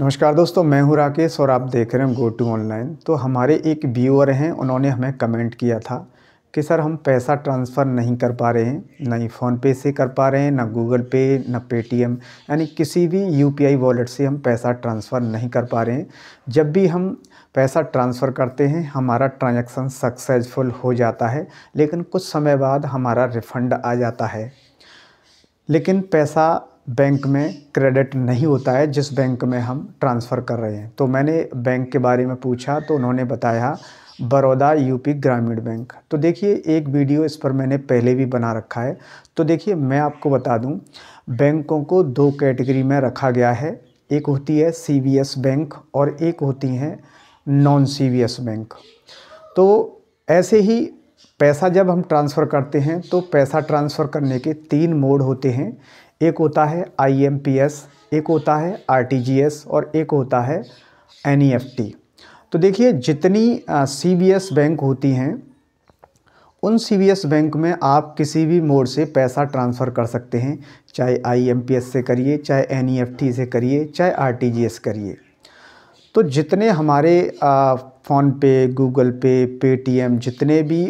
नमस्कार दोस्तों मैं हूं राकेश और आप देख रहे हैं गो टू ऑनलाइन तो हमारे एक व्यूअर हैं उन्होंने हमें कमेंट किया था कि सर हम पैसा ट्रांसफ़र नहीं कर पा रहे हैं ना ही फ़ोनपे से कर पा रहे हैं ना गूगल पे ना पेटीएम यानी किसी भी यूपीआई वॉलेट से हम पैसा ट्रांसफ़र नहीं कर पा रहे हैं जब भी हम पैसा ट्रांसफ़र करते हैं हमारा ट्रांजेक्शन सक्सेसफुल हो जाता है लेकिन कुछ समय बाद हमारा रिफ़ंड आ जाता है लेकिन पैसा बैंक में क्रेडिट नहीं होता है जिस बैंक में हम ट्रांसफ़र कर रहे हैं तो मैंने बैंक के बारे में पूछा तो उन्होंने बताया बड़ौदा यूपी ग्रामीण बैंक तो देखिए एक वीडियो इस पर मैंने पहले भी बना रखा है तो देखिए मैं आपको बता दूं बैंकों को दो कैटेगरी में रखा गया है एक होती है सी बैंक और एक होती हैं नॉन सी बैंक तो ऐसे ही पैसा जब हम ट्रांसफ़र करते हैं तो पैसा ट्रांसफ़र करने के तीन मोड होते हैं एक होता है आई एक होता है आर और एक होता है एन e तो देखिए जितनी सी बैंक होती हैं उन सी बैंक में आप किसी भी मोड से पैसा ट्रांसफ़र कर सकते हैं चाहे आई से करिए चाहे एन e से करिए चाहे आर करिए तो जितने हमारे फ़ोन पे गूगल पे पेटीएम जितने भी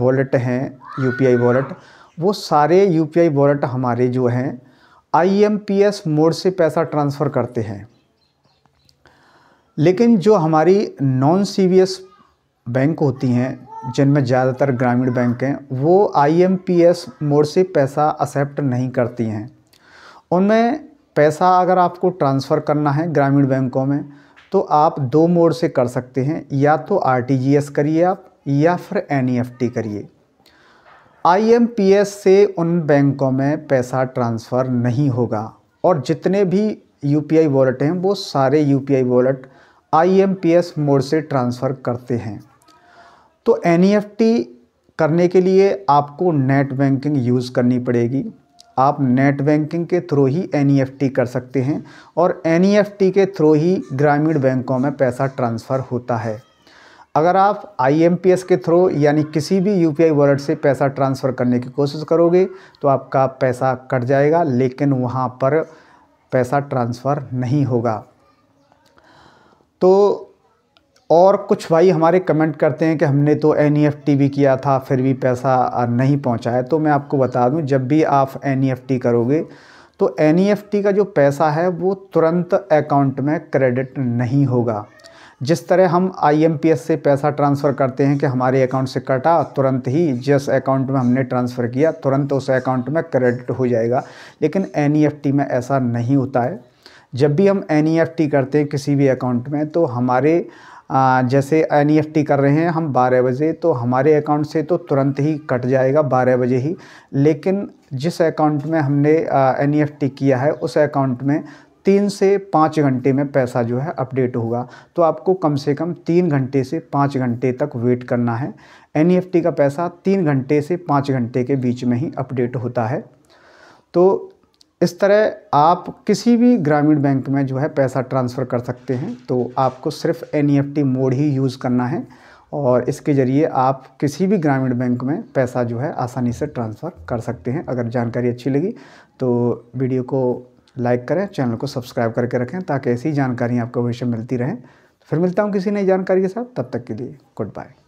वॉलेट हैं यूपीआई वॉलेट वो सारे यू पी आई वॉलेट हमारे जो हैं I M P S mode से पैसा ट्रांसफ़र करते हैं लेकिन जो हमारी non C B S bank होती हैं जिनमें ज़्यादातर ग्रामीण बैंक हैं वो I M P S mode से पैसा एक्सेप्ट नहीं करती हैं उनमें पैसा अगर आपको ट्रांसफ़र करना है ग्रामीण बैंकों में तो आप दो मोड से कर सकते हैं या तो आर टी जी एस करिए आप या फिर एन ई एफ टी करिए आईएमपीएस से उन बैंकों में पैसा ट्रांसफ़र नहीं होगा और जितने भी यूपीआई वॉलेट हैं वो सारे यूपीआई वॉलेट आईएमपीएस मोड से ट्रांसफ़र करते हैं तो एनईएफटी e करने के लिए आपको नेट बैंकिंग यूज़ करनी पड़ेगी आप नेट बैंकिंग के थ्रू ही एनईएफटी e कर सकते हैं और एनईएफटी e के थ्रू ही ग्रामीण बैंकों में पैसा ट्रांसफ़र होता है अगर आप आईएमपीएस के थ्रू यानी किसी भी यूपीआई वॉलेट से पैसा ट्रांसफ़र करने की कोशिश करोगे तो आपका पैसा कट जाएगा लेकिन वहाँ पर पैसा ट्रांसफ़र नहीं होगा तो और कुछ भाई हमारे कमेंट करते हैं कि हमने तो एन e भी किया था फिर भी पैसा नहीं पहुंचा है तो मैं आपको बता दूं जब भी आप एन e करोगे तो एन e का जो पैसा है वो तुरंत अकाउंट में क्रेडिट नहीं होगा जिस तरह हम आईएमपीएस से पैसा ट्रांसफ़र करते हैं कि हमारे अकाउंट से कटा तुरंत ही जिस अकाउंट में हमने ट्रांसफ़र किया तुरंत उस अकाउंट में क्रेडिट हो जाएगा लेकिन एन e में ऐसा नहीं होता है जब भी हम एन e करते हैं किसी भी अकाउंट में तो हमारे जैसे एन e कर रहे हैं हम 12 बजे तो हमारे अकाउंट से तो तुरंत ही कट जाएगा 12 बजे ही लेकिन जिस अकाउंट में हमने एन किया है उस अकाउंट में तीन से पाँच घंटे में पैसा जो है अपडेट होगा तो आपको कम से कम तीन घंटे से पाँच घंटे तक वेट करना है एन e का पैसा तीन घंटे से पाँच घंटे के बीच में ही अपडेट होता है तो इस तरह आप किसी भी ग्रामीण बैंक में जो है पैसा ट्रांसफ़र कर सकते हैं तो आपको सिर्फ एन e मोड ही यूज़ करना है और इसके ज़रिए आप किसी भी ग्रामीण बैंक में पैसा जो है आसानी से ट्रांसफ़र कर सकते हैं अगर जानकारी अच्छी लगी तो वीडियो को लाइक करें चैनल को सब्सक्राइब करके रखें ताकि ऐसी जानकारी आपको भविष्य मिलती रहें फिर मिलता हूँ किसी नई जानकारी के साथ तब तक के लिए गुड बाय